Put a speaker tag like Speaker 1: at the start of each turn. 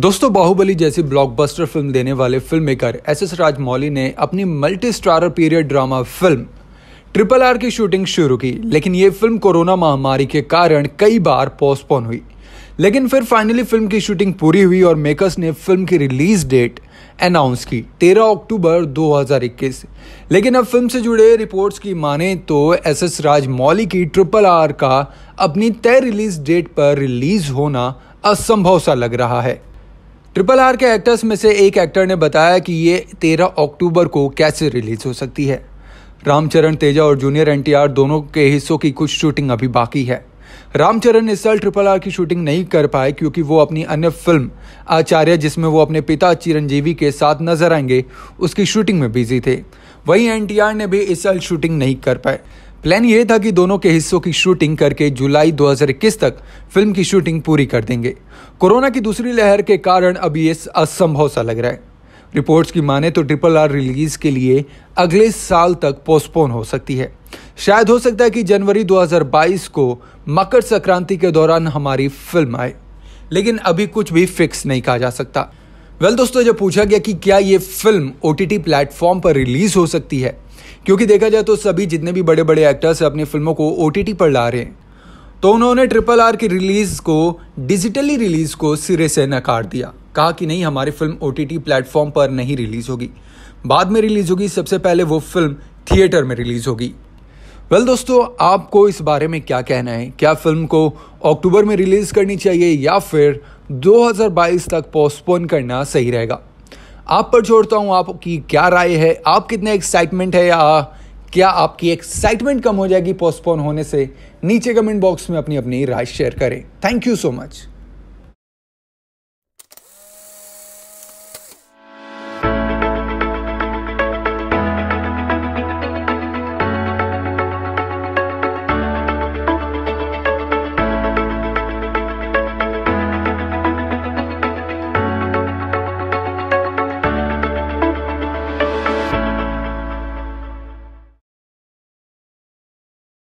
Speaker 1: दोस्तों बाहुबली जैसी blockbuster film देने वाले film maker S S Rajamouli ने अपनी multi starrer period drama film triple R की शूटिंग शुरू की लेकिन ये फिल्म कोरोना महामारी के कारण कई बार पोस्टपोन हुई लेकिन फिर फाइनली फिल्म की शूटिंग पूरी हुई और मेकर्स ने फिल्म की रिलीज डेट अनाउंस की 13 अक्टूबर 2021 लेकिन अब फिल्म से जुड़े रिपोर्ट्स की माने तो एस एस राजमौली की ट्रिपल आर का अपनी तय रिलीज डेट पर रिलीज होना असंभव सा लग रहा है ट्रिपल आर के एक्टर्स में से एक एक्टर ने बताया कि ये तेरह अक्टूबर को कैसे रिलीज हो सकती है रामचरण तेजा और जूनियर एन दोनों के हिस्सों की कुछ शूटिंग अभी बाकी है रामचरण इस साल ट्रिपल आर की शूटिंग नहीं कर पाए क्योंकि वो अपनी अन्य फिल्म आचार्य जिसमें वो अपने पिता चिरंजीवी के साथ नजर आएंगे उसकी शूटिंग में बिजी थे वहीं एनटीआर ने भी इस साल शूटिंग नहीं कर पाए प्लान ये था कि दोनों के हिस्सों की शूटिंग करके जुलाई 2021 तक फिल्म की शूटिंग पूरी कर देंगे कोरोना की दूसरी लहर के कारण अब ये असंभव सा लग रहा है रिपोर्ट्स की माने तो ट्रिपल आर रिलीज के लिए अगले साल तक पोस्टपोन हो सकती है शायद हो सकता है कि जनवरी 2022 को मकर संक्रांति के दौरान हमारी फिल्म आए लेकिन अभी कुछ भी फिक्स नहीं कहा जा सकता वेल well, दोस्तों जब पूछा गया कि क्या ये फिल्म ओ टी प्लेटफॉर्म पर रिलीज हो सकती है क्योंकि देखा जाए तो सभी जितने भी बड़े बड़े एक्टर्स अपनी फिल्मों को ओ पर ला रहे हैं तो उन्होंने ट्रिपल आर की रिलीज़ को डिजिटली रिलीज़ को सिरे से नकार दिया कहा कि नहीं हमारी फिल्म ओ टी प्लेटफॉर्म पर नहीं रिलीज़ होगी बाद में रिलीज़ होगी सबसे पहले वो फिल्म थिएटर में रिलीज़ होगी वेल well, दोस्तों आपको इस बारे में क्या कहना है क्या फिल्म को अक्टूबर में रिलीज़ करनी चाहिए या फिर 2022 तक पोस्टपोन करना सही रहेगा आप पर छोड़ता हूँ आपकी क्या राय है आप कितने एक्साइटमेंट है या क्या आपकी एक्साइटमेंट कम हो जाएगी पोस्टपोन होने से नीचे कमेंट बॉक्स में अपनी अपनी राय शेयर करें थैंक यू सो मच